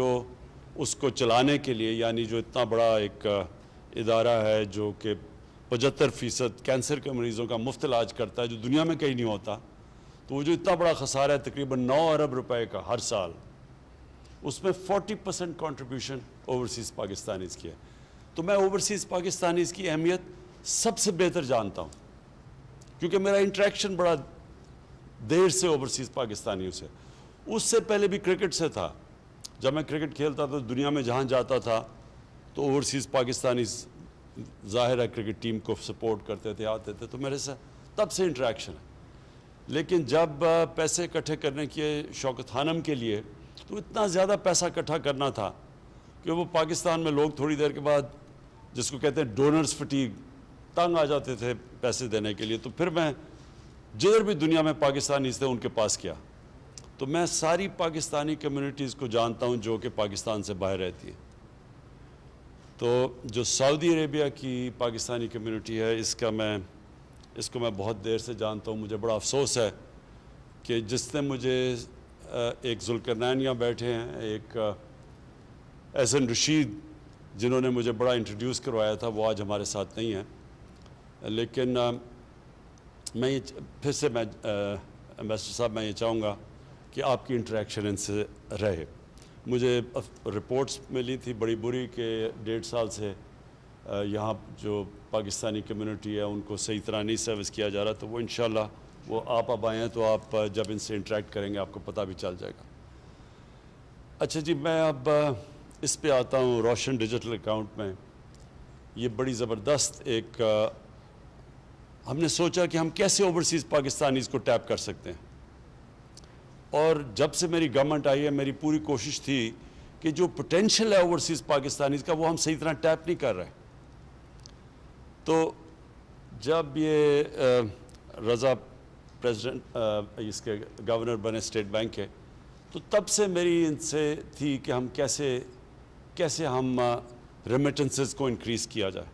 जो उसको चलाने के लिए यानी जो इतना बड़ा एक इदारा है जो कि पचहत्तर फ़ीसद कैंसर के मरीज़ों का मुफ्त इलाज करता है जो दुनिया में कहीं नहीं होता तो वो जो इतना बड़ा खसारा है तकरीबन नौ अरब रुपए का हर साल उसमें forty percent contribution overseas Pakistanis की है तो मैं ओवरसीज़ पाकिस्तानीज़ की अहमियत सबसे बेहतर जानता हूँ क्योंकि मेरा इंट्रैक्शन बड़ा देर से ओवरसीज़ पाकिस्तानियों से उससे पहले भी क्रिकेट से था जब मैं क्रिकेट खेलता था दुनिया में जहाँ जाता था तो ओवरसीज़ पाकिस्तानी ज़ाहिर है क्रिकेट टीम को सपोर्ट करते थे आते थे तो मेरे से तब से इंट्रैक्शन है लेकिन जब पैसे इकट्ठे करने के शौकत थानम के लिए तो इतना ज़्यादा पैसा इकट्ठा करना था कि वो पाकिस्तान में लोग थोड़ी देर के बाद जिसको कहते हैं डोनर्स फटीक तंग आ जाते थे पैसे देने के लिए तो फिर मैं जिधर भी दुनिया में पाकिस्तानी थे उनके पास किया तो मैं सारी पाकिस्तानी कम्युनिटीज़ को जानता हूँ जो कि पाकिस्तान से बाहर रहती है तो जो सऊदी अरेबिया की पाकिस्तानी कम्युनिटी है इसका मैं इसको मैं बहुत देर से जानता हूँ मुझे बड़ा अफसोस है कि जिसने मुझे एक यहाँ बैठे हैं एक एन रशीद जिन्होंने मुझे बड़ा इंट्रोड्यूस करवाया था वो आज हमारे साथ नहीं है लेकिन मैं ये फिर से मैं एम्बेसडर साहब मैं ये चाहूँगा कि आपकी इंटरेक्शन इनसे रहे मुझे रिपोर्ट्स मिली थी बड़ी बुरी के डेढ़ साल से यहाँ जो पाकिस्तानी कम्युनिटी है उनको सही तरह नहीं सर्विस किया जा रहा तो वो इन वो आप अब आए हैं तो आप जब इनसे इंटरेक्ट करेंगे आपको पता भी चल जाएगा अच्छा जी मैं अब इस पे आता हूँ रोशन डिजिटल अकाउंट में ये बड़ी ज़बरदस्त एक हमने सोचा कि हम कैसे ओवरसीज़ पाकिस्तानीज़ को टैप कर सकते हैं और जब से मेरी गवर्नमेंट आई है मेरी पूरी कोशिश थी कि जो पोटेंशियल है ओवरसीज़ पाकिस्तानी का वो हम सही तरह टैप नहीं कर रहे तो जब ये रज़ा प्रेसिडेंट इसके गवर्नर बने स्टेट बैंक के तो तब से मेरी इनसे थी कि हम कैसे कैसे हम रेमिटेंसेस को इंक्रीज़ किया जाए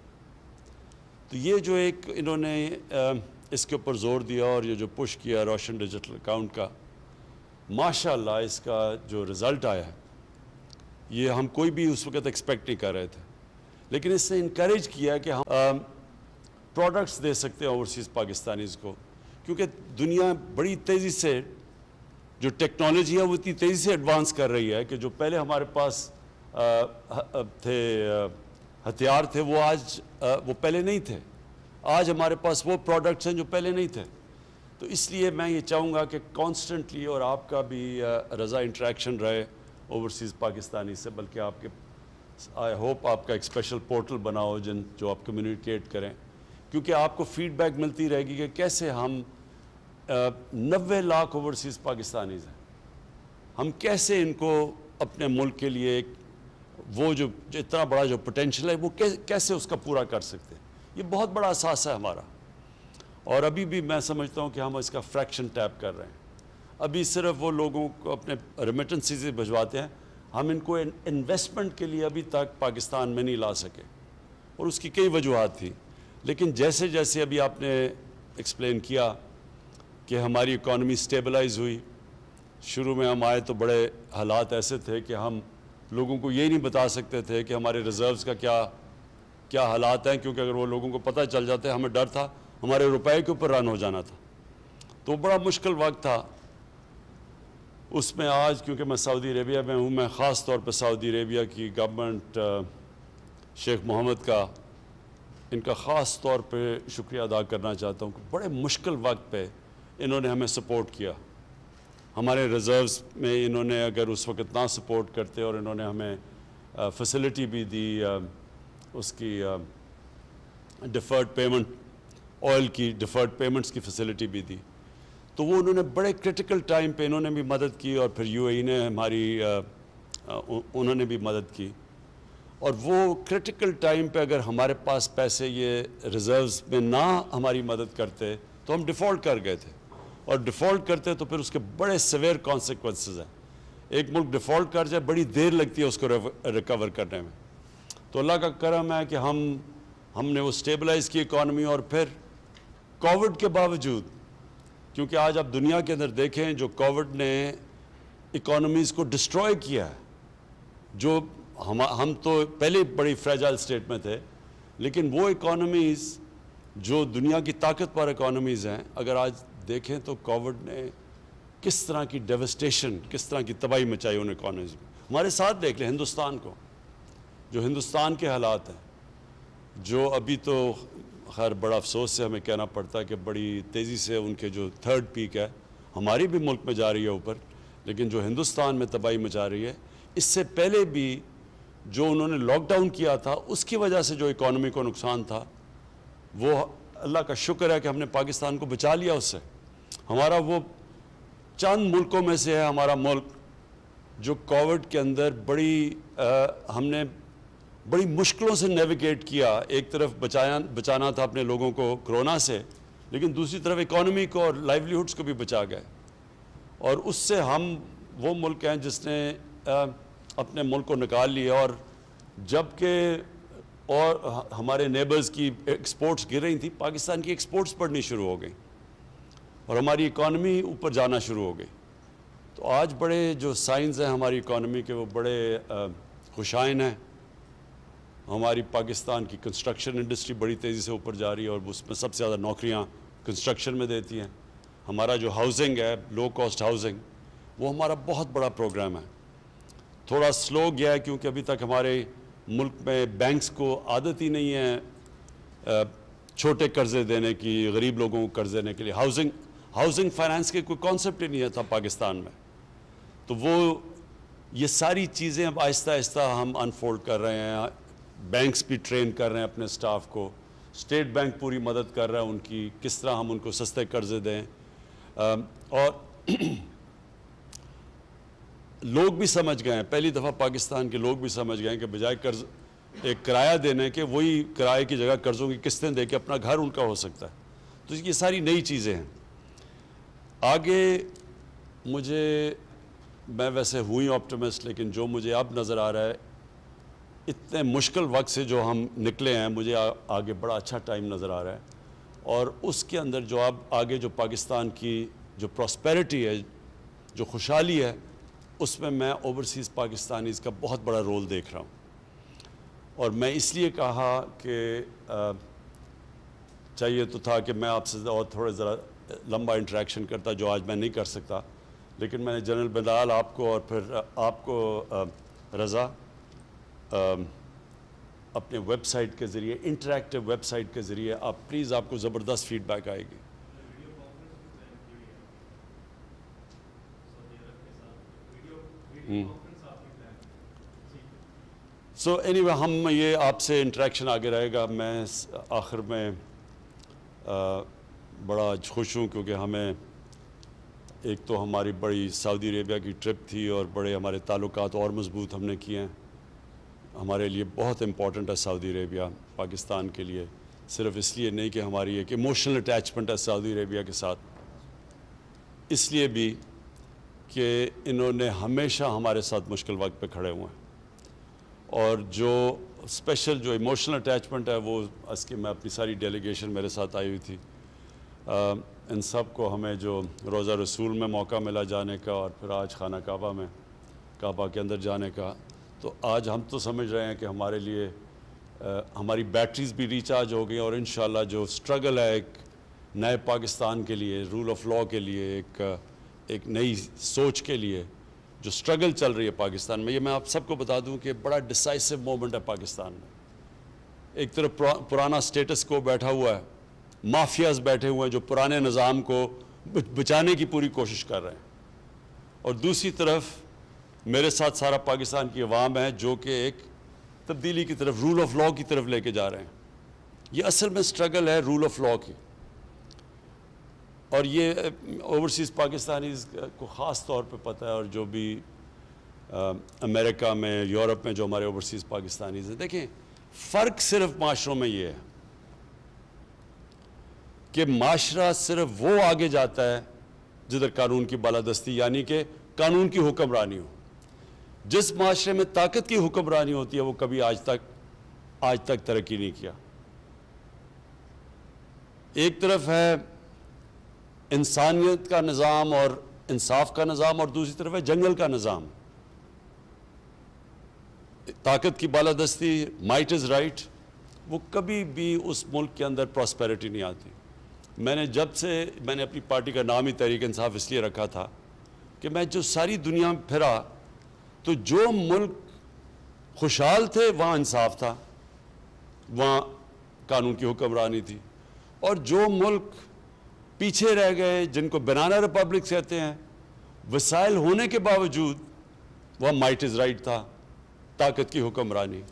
तो ये जो एक इन्होंने इसके ऊपर जोर दिया और ये जो पुश किया रोशन डिजिटल अकाउंट का माशाल्लाह इसका जो रिज़ल्ट आया है ये हम कोई भी उस वक्त एक्सपेक्ट नहीं कर रहे थे लेकिन इसने इनक्रेज किया कि हम प्रोडक्ट्स दे सकते हैं ओवरसीज़ पाकिस्तानीज़ को क्योंकि दुनिया बड़ी तेज़ी से जो टेक्नोलॉजी है वो इतनी तेज़ी से एडवांस कर रही है कि जो पहले हमारे पास आ, थे हथियार थे वो आज आ, वो पहले नहीं थे आज हमारे पास वो प्रोडक्ट्स हैं जो पहले नहीं थे तो इसलिए मैं ये चाहूँगा कि कॉन्स्टेंटली और आपका भी रज़ा इंट्रैक्शन रहे ओवरसीज़ पाकिस्तानी से बल्कि आपके आई होप आपका एक स्पेशल पोर्टल बनाओ जिन जो आप कम्युनिकेट करें क्योंकि आपको फीडबैक मिलती रहेगी कि कैसे हम नबे लाख ओवरसीज़ पाकिस्तानीज हैं हम कैसे इनको अपने मुल्क के लिए एक वो जो इतना बड़ा जो पोटेंशल है वो कैसे उसका पूरा कर सकते हैं ये बहुत बड़ा एहसास है हमारा और अभी भी मैं समझता हूँ कि हम इसका फ्रैक्शन टैप कर रहे हैं अभी सिर्फ वो लोगों को अपने रेमिटेंसी से भिजवाते हैं हम इनको इन्वेस्टमेंट के लिए अभी तक पाकिस्तान में नहीं ला सके और उसकी कई वजूहत थी लेकिन जैसे जैसे अभी आपने एक्सप्लेन किया कि हमारी इकॉनमी स्टेबलाइज हुई शुरू में हम आए तो बड़े हालात ऐसे थे कि हम लोगों को ये नहीं बता सकते थे कि हमारे रिज़र्व्स का क्या क्या हालात हैं क्योंकि अगर वो लोगों को पता चल जाता है हमें डर था हमारे रुपए के ऊपर रन हो जाना था तो बड़ा मुश्किल वक्त था उसमें आज क्योंकि मैं सऊदी अरेबिया में हूँ मैं ख़ास तौर पर सऊदी अरेबिया की गवर्नमेंट शेख मोहम्मद का इनका ख़ास तौर पर शुक्रिया अदा करना चाहता हूँ कि बड़े मुश्किल वक्त पे इन्होंने हमें सपोर्ट किया हमारे रिज़र्व्स में इन्होंने अगर उस वक्त ना सपोर्ट करते और इन्होंने हमें फैसिलिटी भी दी उसकी डिफ़र्ड पेमेंट ऑयल की डिफर्ड पेमेंट्स की फैसिलिटी भी दी तो वो उन्होंने बड़े क्रिटिकल टाइम पे इन्होंने भी मदद की और फिर यूएई e ने हमारी उन्होंने भी मदद की और वो क्रिटिकल टाइम पे अगर हमारे पास पैसे ये रिजर्व्स में ना हमारी मदद करते तो हम डिफ़ॉल्ट कर गए थे और डिफ़ॉल्ट करते तो फिर उसके बड़े सवेयर कॉन्सिक्वेंस हैं एक मुल्क डिफ़ॉल्ट कर जाए बड़ी देर लगती है उसको रिकवर करने में तो अल्लाह का करम है कि हम हमने वो स्टेबलाइज़ की इकानमी और फिर कोविड के बावजूद क्योंकि आज आप दुनिया के अंदर देखें जो कोविड ने इकोनॉमीज़ को डिस्ट्रॉय किया है जो हम हम तो पहले बड़ी फ्रेजाइल स्टेट में थे लेकिन वो इकोनॉमीज़ जो दुनिया की ताकतवर इकोनॉमीज़ हैं अगर आज देखें तो कोविड ने किस तरह की डेवस्टेशन किस तरह की तबाही मचाई उन इकोनॉमीज में हमारे साथ देख लें हिंदुस्तान को जो हिंदुस्तान के हालात हैं जो अभी तो खैर बड़ा अफसोस से हमें कहना पड़ता है कि बड़ी तेज़ी से उनके जो थर्ड पीक है हमारी भी मुल्क में जा रही है ऊपर लेकिन जो हिंदुस्तान में तबाही मचा रही है इससे पहले भी जो उन्होंने लॉकडाउन किया था उसकी वजह से जो इकॉनमी को नुकसान था वो अल्लाह का शुक्र है कि हमने पाकिस्तान को बचा लिया उससे हमारा वो चंद मुल्कों में से है हमारा मुल्क जो कोविड के अंदर बड़ी आ, हमने बड़ी मुश्किलों से नेविगेट किया एक तरफ बचाया बचाना था अपने लोगों को कोरोना से लेकिन दूसरी तरफ इकोनॉमी को और लाइवलीहुड्स को भी बचा गए और उससे हम वो मुल्क हैं जिसने आ, अपने मुल्क को निकाल लिया और जबकि और हमारे नेबर्स की एक्सपोर्ट्स गिर रही थी पाकिस्तान की एक्सपोर्ट्स बढ़नी शुरू हो गई और हमारी इकॉनमी ऊपर जाना शुरू हो गई तो आज बड़े जो साइंस हैं हमारी इकॉनमी के वो बड़े खुशाइन हैं हमारी पाकिस्तान की कंस्ट्रक्शन इंडस्ट्री बड़ी तेज़ी से ऊपर जा रही है और उसमें सबसे ज़्यादा नौकरियाँ कंस्ट्रक्शन में देती हैं हमारा जो हाउसिंग है लो कॉस्ट हाउसिंग वो हमारा बहुत बड़ा प्रोग्राम है थोड़ा स्लो गया है क्योंकि अभी तक हमारे मुल्क में बैंक्स को आदत ही नहीं है छोटे कर्जे देने की गरीब लोगों को कर्ज देने के लिए हाउसिंग हाउसिंग फाइनेंस के कोई कॉन्सेप्ट ही नहीं था पाकिस्तान में तो वो ये सारी चीज़ें अब आहिस्ता आहिस्ता हम अनफोल्ड कर रहे हैं बैंक्स भी ट्रेन कर रहे हैं अपने स्टाफ को स्टेट बैंक पूरी मदद कर रहा है उनकी किस तरह हम उनको सस्ते कर्जे दें और लोग भी समझ गए हैं पहली दफ़ा पाकिस्तान के लोग भी समझ गए हैं कि बजाय कर्ज एक किराया देने के वही किराए की जगह कर्ज़ों की किस्तें दे के अपना घर उनका हो सकता है तो ये सारी नई चीज़ें हैं आगे मुझे मैं वैसे हुई ऑप्टोमिस्ट लेकिन जो मुझे अब नज़र आ रहा है इतने मुश्किल वक्त से जो हम निकले हैं मुझे आ, आगे बड़ा अच्छा टाइम नज़र आ रहा है और उसके अंदर जो आप आगे जो पाकिस्तान की जो प्रॉस्पेरिटी है जो खुशहाली है उसमें मैं ओवरसीज़ पाकिस्तानी का बहुत बड़ा रोल देख रहा हूँ और मैं इसलिए कहा कि चाहिए तो था कि मैं आपसे और थोड़ा ज़रा लंबा इंटरेक्शन करता जो आज मैं नहीं कर सकता लेकिन मैंने जनरल बिलाल आपको और फिर आपको रज़ा Um, अपने वेबसाइट के ज़रिए इंटरेक्टिव वेबसाइट के ज़रिए आप प्लीज़ आपको ज़बरदस्त फीडबैक आएगी सो एनी एनीवे anyway, हम ये आपसे इंटरेक्शन आगे रहेगा मैं आखिर में आ, बड़ा आज खुश हूँ क्योंकि हमें एक तो हमारी बड़ी सऊदी अरेबिया की ट्रिप थी और बड़े हमारे ताल्लुकात और मज़बूत हमने किए हैं हमारे लिए बहुत इम्पॉर्टेंट है सऊदी अरेबिया पाकिस्तान के लिए सिर्फ इसलिए नहीं कि हमारी एक इमोशनल अटैचमेंट है सऊदी अरेबिया के साथ इसलिए भी कि इन्होंने हमेशा हमारे साथ मुश्किल वक्त पे खड़े हुए हैं और जो स्पेशल जो इमोशनल अटैचमेंट है वो इसकी मैं अपनी सारी डेलीगेशन मेरे साथ आई हुई थी आ, इन सब को हमें जो रोज़ा रसूल में मौका मिला जाने का और फिर आज खाना काबा में काबा के अंदर जाने का तो आज हम तो समझ रहे हैं कि हमारे लिए आ, हमारी बैटरीज भी रिचार्ज हो गई और इन जो स्ट्रगल है एक नए पाकिस्तान के लिए रूल ऑफ लॉ के लिए एक एक नई सोच के लिए जो स्ट्रगल चल रही है पाकिस्तान में ये मैं आप सबको बता दूं कि बड़ा डिसाइसिव मोमेंट है पाकिस्तान में एक तरफ पुरा, पुराना स्टेटस को बैठा हुआ है माफियाज बैठे हुए हैं जो पुराने निज़ाम को बचाने की पूरी कोशिश कर रहे हैं और दूसरी तरफ मेरे साथ सारा पाकिस्तान की अवाम है जो कि एक तब्दीली की तरफ रूल ऑफ लॉ की तरफ लेके जा रहे हैं ये असल में स्ट्रगल है रूल ऑफ लॉ की और ये ओवरसीज़ पाकिस्तानी को ख़ास तौर पे पता है और जो भी आ, अमेरिका में यूरोप में जो हमारे ओवरसीज़ पाकिस्तानी हैं देखें फ़र्क सिर्फ माशरों में ये है कि माशरा सिर्फ वो आगे जाता है जिधर कानून की बालादस्ती यानी कि कानून की हुक्मरानी हो जिस माशरे में ताकत की हुक्मरानी होती है वो कभी आज तक आज तक तरक्की नहीं किया एक तरफ है इंसानियत का निज़ाम और इंसाफ का निज़ाम और दूसरी तरफ है जंगल का निज़ाम ताकत की बालादस्ती माइट इज़ राइट वो कभी भी उस मुल्क के अंदर प्रॉस्पेरिटी नहीं आती मैंने जब से मैंने अपनी पार्टी का नाम ही तहरीक इंसाफ इसलिए रखा था कि मैं जो सारी दुनिया में फिरा तो जो मुल्क खुशहाल थे वहाँ इंसाफ था वहाँ कानून की हुक्मरानी थी और जो मुल्क पीछे रह गए जिनको बनाना रिपब्लिक कहते हैं वसाइल होने के बावजूद वह माइट इज़ राइट था ताकत की हुक्मरानी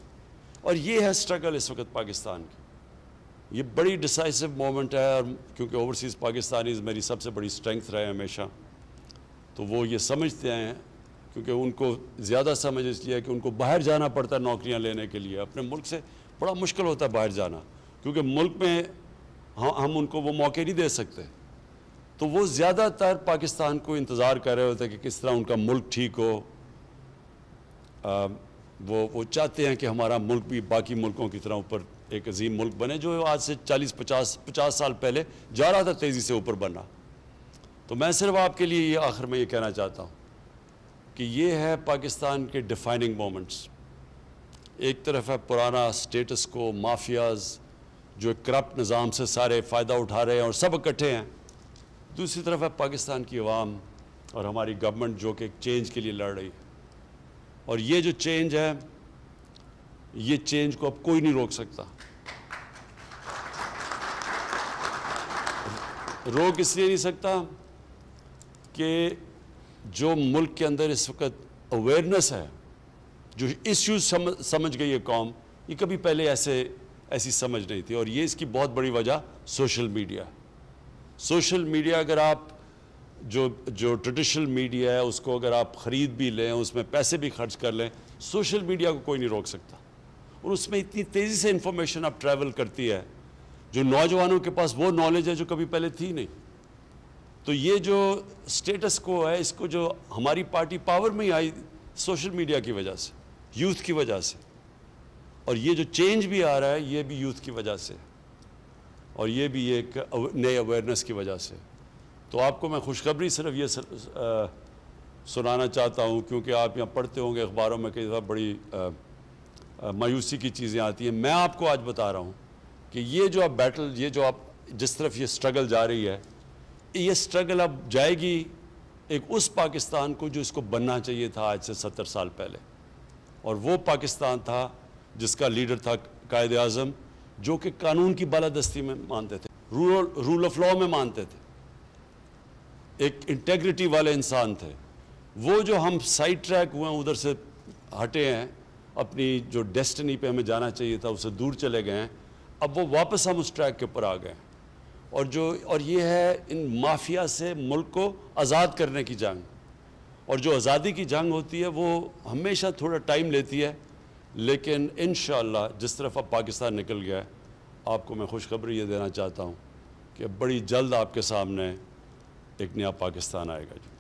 और ये है स्ट्रगल इस वक्त पाकिस्तान की ये बड़ी डिसाइसिव मोमेंट है और क्योंकि ओवरसीज़ पाकिस्तानीज मेरी सबसे बड़ी स्ट्रेंथ रहे हमेशा तो वो ये समझते हैं क्योंकि उनको ज़्यादा समझ इसलिए कि उनको बाहर जाना पड़ता है नौकरियाँ लेने के लिए अपने मुल्क से बड़ा मुश्किल होता है बाहर जाना क्योंकि मुल्क में हम हम उनको वो मौके नहीं दे सकते तो वो ज़्यादातर पाकिस्तान को इंतज़ार कर रहे होते हैं कि किस तरह उनका मुल्क ठीक हो आ, वो वो चाहते हैं कि हमारा मुल्क भी बाकी मुल्कों की तरह ऊपर एक अजीम मुल्क बने जो आज से 40 50 50 साल पहले जा रहा था तेज़ी से ऊपर बना तो मैं सिर्फ आपके लिए ये आखिर में ये कहना चाहता हूँ कि ये है पाकिस्तान के डिफाइनिंग मोमेंट्स एक तरफ है पुराना स्टेटस को माफियाज जो करप्ट निज़ाम से सारे फ़ायदा उठा रहे हैं और सब इकट्ठे हैं दूसरी तरफ है पाकिस्तान की आवाम और हमारी गवर्नमेंट जो कि एक चेंज के लिए लड़ रही है और ये जो चेंज है ये चेंज को अब कोई नहीं रोक सकता रोक इसलिए नहीं सकता कि जो मुल्क के अंदर इस वक्त अवेयरनेस है जो इश्यूज समझ समझ गई है कौम ये कभी पहले ऐसे ऐसी समझ नहीं थी और ये इसकी बहुत बड़ी वजह सोशल मीडिया सोशल मीडिया अगर आप जो जो ट्रेडिशनल मीडिया है उसको अगर आप ख़रीद भी लें उसमें पैसे भी खर्च कर लें सोशल मीडिया को कोई नहीं रोक सकता और उसमें इतनी तेज़ी से इन्फॉर्मेशन आप ट्रैवल करती है जो नौजवानों के पास वो नॉलेज है जो कभी पहले थी नहीं तो ये जो स्टेटस को है इसको जो हमारी पार्टी पावर में ही आई सोशल मीडिया की वजह से यूथ की वजह से और ये जो चेंज भी आ रहा है ये भी यूथ की वजह से और ये भी एक नए अवेयरनेस की वजह से तो आपको मैं खुशखबरी सिर्फ ये सर, आ, सुनाना चाहता हूँ क्योंकि आप यहाँ पढ़ते होंगे अखबारों में कई दफ़ा बड़ी आ, आ, मायूसी की चीज़ें आती हैं मैं आपको आज बता रहा हूँ कि ये जो आप बैटल ये जो आप जिस तरफ ये स्ट्रगल जा रही है ये स्ट्रगल अब जाएगी एक उस पाकिस्तान को जो इसको बनना चाहिए था आज से सत्तर साल पहले और वो पाकिस्तान था जिसका लीडर था कायद अजम जो कि कानून की बालादस्ती में मानते थे रूल रूल ऑफ लॉ में मानते थे एक इंटेग्रिटी वाले इंसान थे वो जो हम साइड ट्रैक हुए उधर से हटे हैं अपनी जो डेस्टिनी पे हमें जाना चाहिए था उसे दूर चले गए हैं अब वो वापस हम उस ट्रैक के ऊपर आ गए हैं और जो और ये है इन माफिया से मुल्क को आज़ाद करने की जंग और जो आज़ादी की जंग होती है वो हमेशा थोड़ा टाइम लेती है लेकिन इन जिस तरफ अब पाकिस्तान निकल गया है आपको मैं खुशखबरी ये देना चाहता हूँ कि बड़ी जल्द आपके सामने एक नया पाकिस्तान आएगा जी